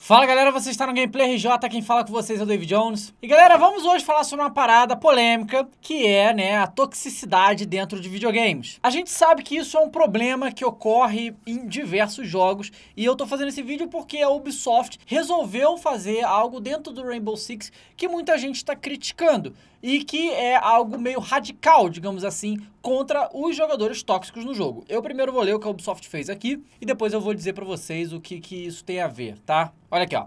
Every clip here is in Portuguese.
Fala galera, você está no Gameplay RJ, quem fala com vocês é o David Jones. E galera, vamos hoje falar sobre uma parada polêmica, que é, né, a toxicidade dentro de videogames. A gente sabe que isso é um problema que ocorre em diversos jogos, e eu estou fazendo esse vídeo porque a Ubisoft resolveu fazer algo dentro do Rainbow Six que muita gente está criticando e que é algo meio radical, digamos assim, contra os jogadores tóxicos no jogo. Eu primeiro vou ler o que a Ubisoft fez aqui e depois eu vou dizer para vocês o que, que isso tem a ver, tá? Olha aqui, ó.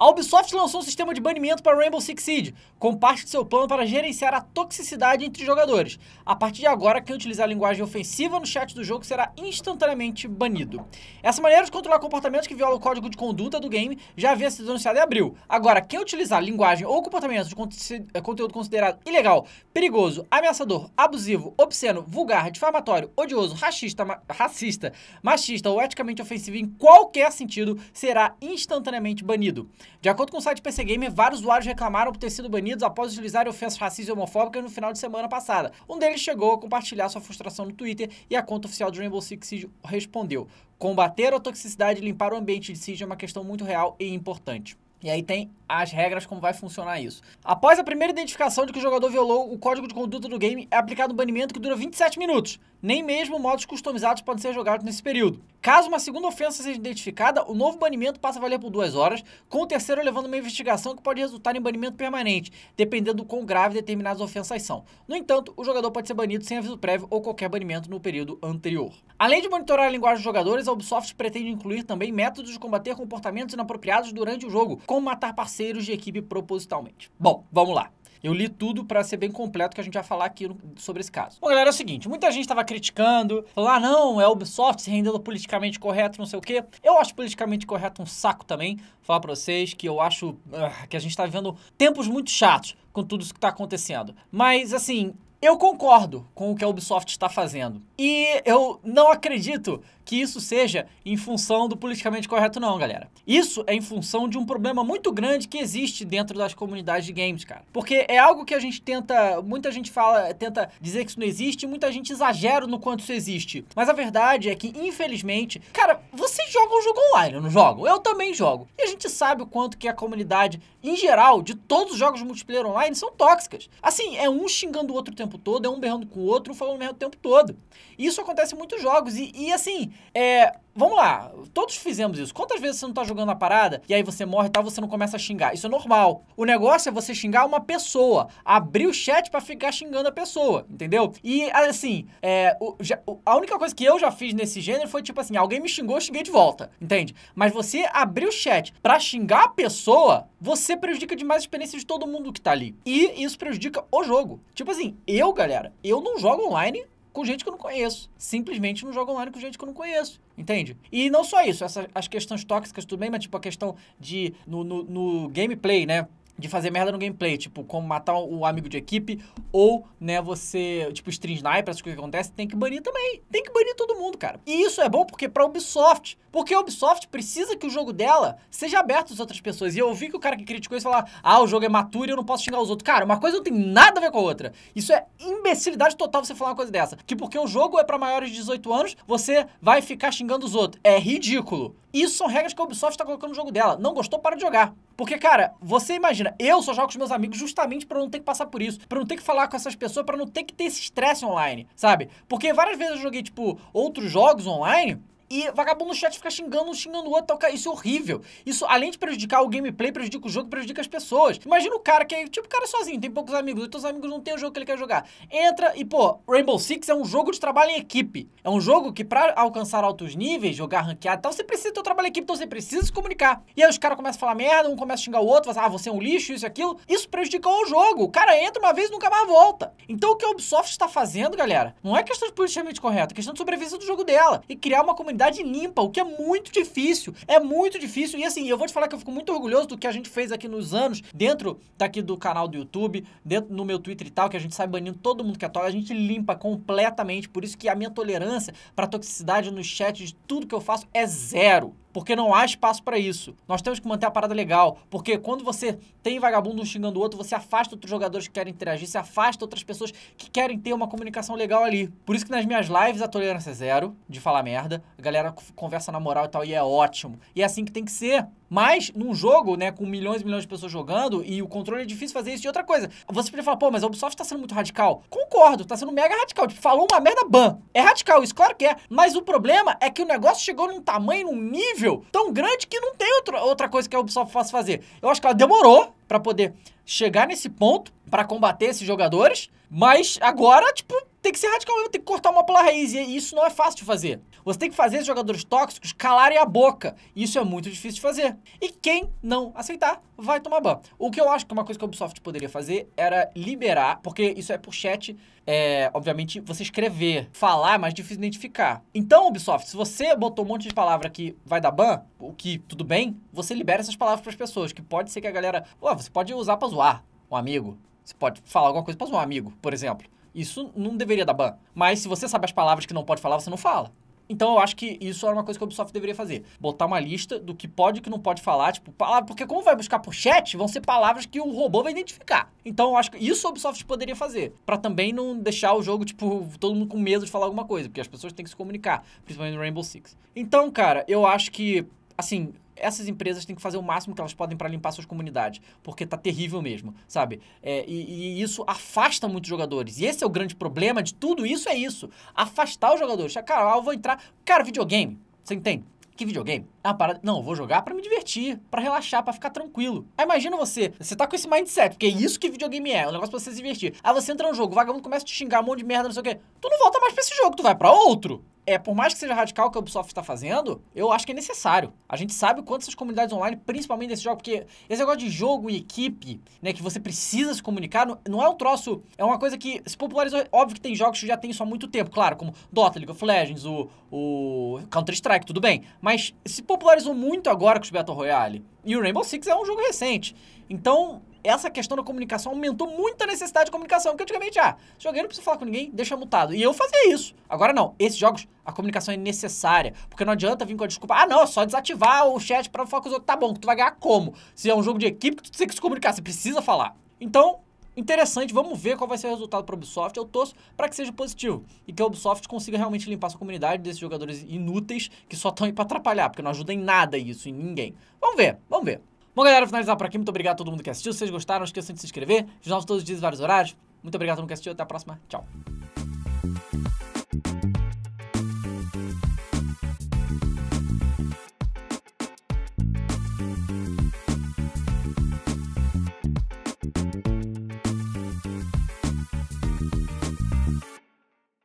A Ubisoft lançou um sistema de banimento para Rainbow Six Siege, com parte de seu plano para gerenciar a toxicidade entre jogadores. A partir de agora, quem utilizar linguagem ofensiva no chat do jogo será instantaneamente banido. Essa maneira de controlar comportamentos que violam o código de conduta do game já havia sido anunciada em abril. Agora, quem utilizar linguagem ou comportamentos de conte eh, conteúdo considerado ilegal, perigoso, ameaçador, abusivo, obsceno, vulgar, difamatório, odioso, racista, ma racista machista ou eticamente ofensivo em qualquer sentido será instantaneamente banido. De acordo com o site PC Gamer, vários usuários reclamaram por ter sido banidos após utilizar ofensas racistas e homofóbicas no final de semana passada. Um deles chegou a compartilhar sua frustração no Twitter e a conta oficial de Rainbow Six Siege respondeu: Combater a toxicidade e limpar o ambiente de Siege é uma questão muito real e importante. E aí tem as regras como vai funcionar isso. Após a primeira identificação de que o jogador violou o código de conduta do game, é aplicado um banimento que dura 27 minutos. Nem mesmo modos customizados podem ser jogados nesse período. Caso uma segunda ofensa seja identificada, o novo banimento passa a valer por duas horas, com o terceiro levando uma investigação que pode resultar em banimento permanente, dependendo do quão grave determinadas ofensas são. No entanto, o jogador pode ser banido sem aviso prévio ou qualquer banimento no período anterior. Além de monitorar a linguagem dos jogadores, a Ubisoft pretende incluir também métodos de combater comportamentos inapropriados durante o jogo, como matar parceiros parceiros de equipe propositalmente. Bom, vamos lá. Eu li tudo para ser bem completo que a gente vai falar aqui sobre esse caso. Bom, galera, é o seguinte, muita gente estava criticando, falando, ah, não, é Ubisoft se rendendo politicamente correto, não sei o quê. Eu acho politicamente correto um saco também, falar para vocês que eu acho uh, que a gente está vivendo tempos muito chatos com tudo isso que está acontecendo. Mas, assim, eu concordo com o que a Ubisoft está fazendo. E eu não acredito que isso seja em função do politicamente correto, não, galera. Isso é em função de um problema muito grande que existe dentro das comunidades de games, cara. Porque é algo que a gente tenta. Muita gente fala, tenta dizer que isso não existe, muita gente exagera no quanto isso existe. Mas a verdade é que, infelizmente, cara, vocês jogam um jogo online, não jogam? Eu também jogo. E a gente sabe o quanto que a comunidade, em geral, de todos os jogos multiplayer online, são tóxicas. Assim, é um xingando o outro o tempo tempo todo, é um berrando com o outro, falando merda o tempo todo. Isso acontece em muitos jogos. E, e assim, é, Vamos lá, todos fizemos isso. Quantas vezes você não tá jogando a parada e aí você morre e tal, você não começa a xingar? Isso é normal. O negócio é você xingar uma pessoa, abrir o chat para ficar xingando a pessoa, entendeu? E assim, é, o, já, o, a única coisa que eu já fiz nesse gênero foi tipo assim: alguém me xingou, eu xinguei de volta, entende? Mas você abrir o chat pra xingar a pessoa, você prejudica demais a experiência de todo mundo que tá ali. E isso prejudica o jogo. Tipo assim, eu, galera, eu não jogo online com gente que eu não conheço. Simplesmente não jogo online com gente que eu não conheço. Entende? E não só isso, essa, as questões tóxicas, tudo bem, mas tipo a questão de. no, no, no gameplay, né? de fazer merda no gameplay, tipo, como matar o amigo de equipe, ou, né, você, tipo, stream sniper, essas coisas que acontecem, tem que banir também. Tem que banir todo mundo, cara. E isso é bom porque pra Ubisoft, porque a Ubisoft precisa que o jogo dela seja aberto às outras pessoas. E eu vi que o cara que criticou isso falar, ah, o jogo é maturo e eu não posso xingar os outros. Cara, uma coisa não tem nada a ver com a outra. Isso é imbecilidade total você falar uma coisa dessa. Que porque o jogo é para maiores de 18 anos, você vai ficar xingando os outros. É ridículo. Isso são regras que a Ubisoft está colocando no jogo dela. Não gostou, para de jogar. Porque, cara, você imagina, eu só jogo com os meus amigos justamente para não ter que passar por isso, para não ter que falar com essas pessoas, para não ter que ter esse estresse online, sabe? Porque várias vezes eu joguei, tipo, outros jogos online e vagabundo no chat fica xingando um, xingando o outro. Então, isso é horrível. Isso, além de prejudicar o gameplay, prejudica o jogo, prejudica as pessoas. Imagina o cara que é, tipo, o cara sozinho, tem poucos amigos. Então os amigos não tem o jogo que ele quer jogar. Entra e, pô, Rainbow Six é um jogo de trabalho em equipe. É um jogo que, pra alcançar altos níveis, jogar ranqueado e tal, você precisa ter o trabalho em equipe, então você precisa se comunicar. E aí os caras começam a falar merda, um começa a xingar o outro, fala, assim, ah, você é um lixo, isso e aquilo. Isso prejudicou o jogo. O cara entra uma vez e nunca mais volta. Então o que a Ubisoft está fazendo, galera, não é questão de politicamente correto, é questão de sobrevivência do jogo dela. E criar uma comunidade limpa, o que é muito difícil. É muito difícil. E assim, eu vou te falar que eu fico muito orgulhoso do que a gente fez aqui nos anos, dentro daqui do canal do YouTube, dentro no meu Twitter e tal, que a gente sai banindo todo mundo que atola, é a gente limpa completamente. Por isso que a minha tolerância para toxicidade no chat de tudo que eu faço é zero porque não há espaço para isso. Nós temos que manter a parada legal, porque quando você tem vagabundo um xingando o outro, você afasta outros jogadores que querem interagir, você afasta outras pessoas que querem ter uma comunicação legal ali. Por isso que nas minhas lives a tolerância é zero, de falar merda, a galera conversa na moral e tal, e é ótimo. E é assim que tem que ser. Mas num jogo, né, com milhões e milhões de pessoas jogando, e o controle é difícil fazer isso de outra coisa. Você poderia falar, pô, mas a Ubisoft tá sendo muito radical. Concordo, tá sendo mega radical. Tipo, falou uma merda, ban. É radical, isso claro que é. Mas o problema é que o negócio chegou num tamanho, num nível tão grande que não tem outra, outra coisa que a Ubisoft possa fazer. Eu acho que ela demorou para poder chegar nesse ponto para combater esses jogadores. Mas agora, tipo, tem que ser radical mesmo, tem que cortar uma pela raiz. E é, isso não é fácil de fazer. Você tem que fazer esses jogadores tóxicos calarem a boca. Isso é muito difícil de fazer. E quem não aceitar, vai tomar ban. O que eu acho que é uma coisa que a Ubisoft poderia fazer era liberar, porque isso é por chat, é, obviamente, você escrever, falar mas é mais difícil identificar. Então, Ubisoft, se você botou um monte de palavra que vai dar ban, o que tudo bem, você libera essas palavras para as pessoas, que pode ser que a galera. Ué, você pode usar para zoar um amigo, você pode falar alguma coisa para um amigo, por exemplo. Isso não deveria dar ban. Mas se você sabe as palavras que não pode falar, você não fala. Então eu acho que isso era uma coisa que o Ubisoft deveria fazer. Botar uma lista do que pode e que não pode falar, tipo, palavra, porque como vai buscar por chat, vão ser palavras que o robô vai identificar. Então eu acho que isso o Ubisoft poderia fazer, para também não deixar o jogo tipo todo mundo com medo de falar alguma coisa, porque as pessoas têm que se comunicar, principalmente no Rainbow Six. Então, cara, eu acho que assim, essas empresas têm que fazer o máximo que elas podem para limpar suas comunidades, porque tá terrível mesmo, sabe? É, e, e, isso afasta muitos jogadores. E esse é o grande problema de tudo isso, é isso. Afastar os jogadores. Cara, eu vou entrar... Cara, videogame, você entende? Que videogame? É uma parada. Não, eu vou jogar para me divertir, para relaxar, para ficar tranquilo. Aí imagina você, você tá com esse mindset, porque é isso que videogame é, é um negócio pra você se divertir. Aí você entra no jogo, o vagabundo começa a te xingar um monte de merda, não sei o quê. Tu não volta mais pra esse jogo, tu vai para outro é, por mais que seja radical o que a Ubisoft está fazendo, eu acho que é necessário. A gente sabe o quanto essas comunidades online, principalmente nesse jogo, porque esse negócio de jogo e equipe, né, que você precisa se comunicar, não, não é um troço, é uma coisa que se popularizou. É óbvio que tem jogos que já tem isso há muito tempo, claro, como Dota, League of Legends, o, o Counter-Strike, tudo bem. Mas se popularizou muito agora com os Battle Royale. E o Rainbow Six é um jogo recente. Então, essa questão da comunicação aumentou muito a necessidade de comunicação. Porque antigamente, ah, joguei, não preciso falar com ninguém, deixa mutado. E eu fazia isso. Agora não. Esses jogos, a comunicação é necessária. Porque não adianta vir com a desculpa, ah, não, é só desativar o chat pra falar com os outros. Tá bom, tu vai ganhar como? Se é um jogo de equipe, tu tem que se comunicar, você precisa falar. Então, interessante, vamos ver qual vai ser o resultado para Ubisoft. Eu torço para que seja positivo e que a Ubisoft consiga realmente limpar sua comunidade desses jogadores inúteis que só estão aí para atrapalhar, porque não ajuda em nada isso, em ninguém. Vamos ver, vamos ver. Bom, galera, finalizar por aqui. Muito obrigado a todo mundo que assistiu. Se vocês gostaram, não esqueçam de se inscrever. Os novos todos os dias, vários horários. Muito obrigado a todo mundo que assistiu. Até a próxima. Tchau.